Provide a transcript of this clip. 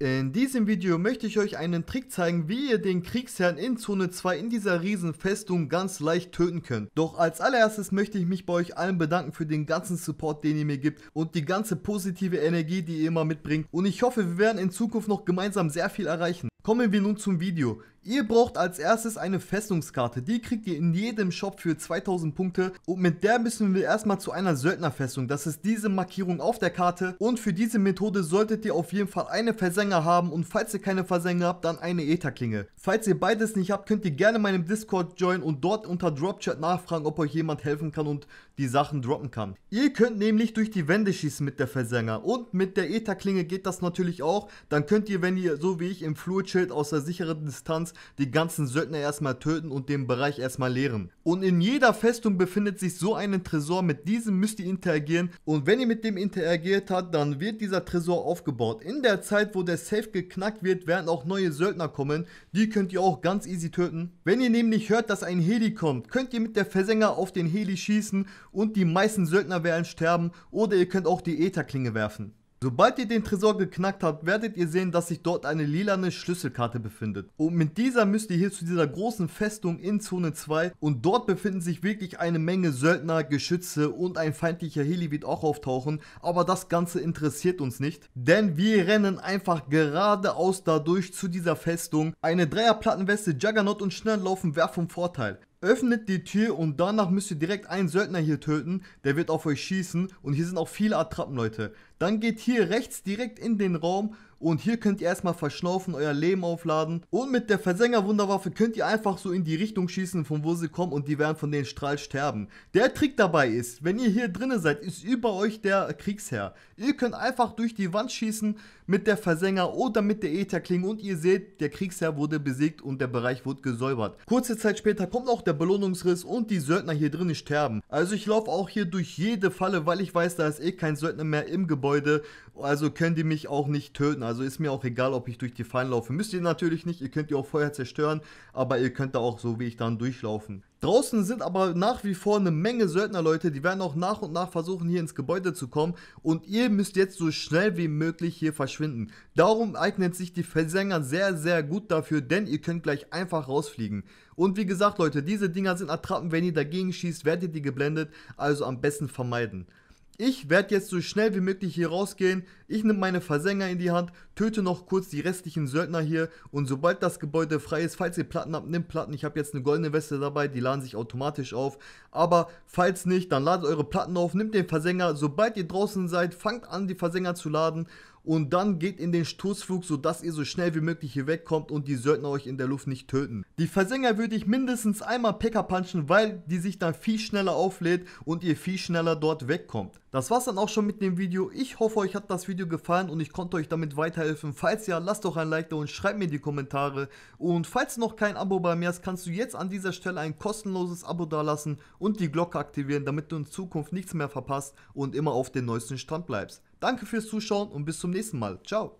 In diesem Video möchte ich euch einen Trick zeigen, wie ihr den Kriegsherrn in Zone 2 in dieser Riesenfestung ganz leicht töten könnt. Doch als allererstes möchte ich mich bei euch allen bedanken für den ganzen Support, den ihr mir gibt und die ganze positive Energie, die ihr immer mitbringt. Und ich hoffe, wir werden in Zukunft noch gemeinsam sehr viel erreichen. Kommen wir nun zum Video. Ihr braucht als erstes eine Festungskarte, die kriegt ihr in jedem Shop für 2000 Punkte und mit der müssen wir erstmal zu einer Söldnerfestung, das ist diese Markierung auf der Karte und für diese Methode solltet ihr auf jeden Fall eine Versänger haben und falls ihr keine Versänger habt, dann eine Etherklinge. Falls ihr beides nicht habt, könnt ihr gerne meinem Discord joinen und dort unter Dropchat nachfragen, ob euch jemand helfen kann und die Sachen droppen kann. Ihr könnt nämlich durch die Wände schießen mit der Versänger und mit der Etherklinge geht das natürlich auch, dann könnt ihr, wenn ihr so wie ich im Flur Schutzschild aus der sicheren Distanz die ganzen Söldner erstmal töten und den Bereich erstmal leeren. Und in jeder Festung befindet sich so ein Tresor, mit diesem müsst ihr interagieren und wenn ihr mit dem interagiert habt, dann wird dieser Tresor aufgebaut. In der Zeit, wo der Safe geknackt wird, werden auch neue Söldner kommen, die könnt ihr auch ganz easy töten. Wenn ihr nämlich hört, dass ein Heli kommt, könnt ihr mit der Versänger auf den Heli schießen und die meisten Söldner werden sterben oder ihr könnt auch die Ätherklinge werfen. Sobald ihr den Tresor geknackt habt, werdet ihr sehen, dass sich dort eine lilane Schlüsselkarte befindet. Und mit dieser müsst ihr hier zu dieser großen Festung in Zone 2 und dort befinden sich wirklich eine Menge Söldner, Geschütze und ein feindlicher Heli wird auch auftauchen, aber das Ganze interessiert uns nicht, denn wir rennen einfach geradeaus dadurch zu dieser Festung. Eine Dreierplattenweste, Juggernaut und Schnelllaufen wäre vom Vorteil. Öffnet die Tür und danach müsst ihr direkt einen Söldner hier töten, der wird auf euch schießen und hier sind auch viele Attrappen, Leute. Dann geht hier rechts direkt in den Raum, und hier könnt ihr erstmal verschnaufen, euer Leben aufladen. Und mit der Wunderwaffe könnt ihr einfach so in die Richtung schießen, von wo sie kommen und die werden von den Strahl sterben. Der Trick dabei ist, wenn ihr hier drinnen seid, ist über euch der Kriegsherr. Ihr könnt einfach durch die Wand schießen mit der Versänger oder mit der Ätherklinge und ihr seht, der Kriegsherr wurde besiegt und der Bereich wurde gesäubert. Kurze Zeit später kommt auch der Belohnungsriss und die Söldner hier drinnen sterben. Also ich laufe auch hier durch jede Falle, weil ich weiß, da ist eh kein Söldner mehr im Gebäude, also können die mich auch nicht töten. Also ist mir auch egal, ob ich durch die Fallen laufe. Müsst ihr natürlich nicht, ihr könnt die auch vorher zerstören, aber ihr könnt da auch so wie ich dann durchlaufen. Draußen sind aber nach wie vor eine Menge Söldnerleute, die werden auch nach und nach versuchen hier ins Gebäude zu kommen und ihr müsst jetzt so schnell wie möglich hier verschwinden. Darum eignet sich die Versänger sehr sehr gut dafür, denn ihr könnt gleich einfach rausfliegen. Und wie gesagt Leute, diese Dinger sind Attrappen, wenn ihr dagegen schießt, werdet ihr geblendet, also am besten vermeiden. Ich werde jetzt so schnell wie möglich hier rausgehen. Ich nehme meine Versänger in die Hand, töte noch kurz die restlichen Söldner hier und sobald das Gebäude frei ist, falls ihr Platten habt, nehmt Platten. Ich habe jetzt eine goldene Weste dabei, die laden sich automatisch auf. Aber falls nicht, dann ladet eure Platten auf, nehmt den Versänger. Sobald ihr draußen seid, fangt an, die Versänger zu laden und dann geht in den Sturzflug, sodass ihr so schnell wie möglich hier wegkommt und die Söldner euch in der Luft nicht töten. Die Versänger würde ich mindestens einmal Pekka punchen, weil die sich dann viel schneller auflädt und ihr viel schneller dort wegkommt. Das war's dann auch schon mit dem Video. Ich hoffe, euch hat das Video gefallen und ich konnte euch damit weiterhelfen. Falls ja, lasst doch ein Like da und schreibt mir in die Kommentare. Und falls du noch kein Abo bei mir hast, kannst du jetzt an dieser Stelle ein kostenloses Abo dalassen und die Glocke aktivieren, damit du in Zukunft nichts mehr verpasst und immer auf dem neuesten Stand bleibst. Danke fürs Zuschauen und bis zum nächsten Mal. Ciao.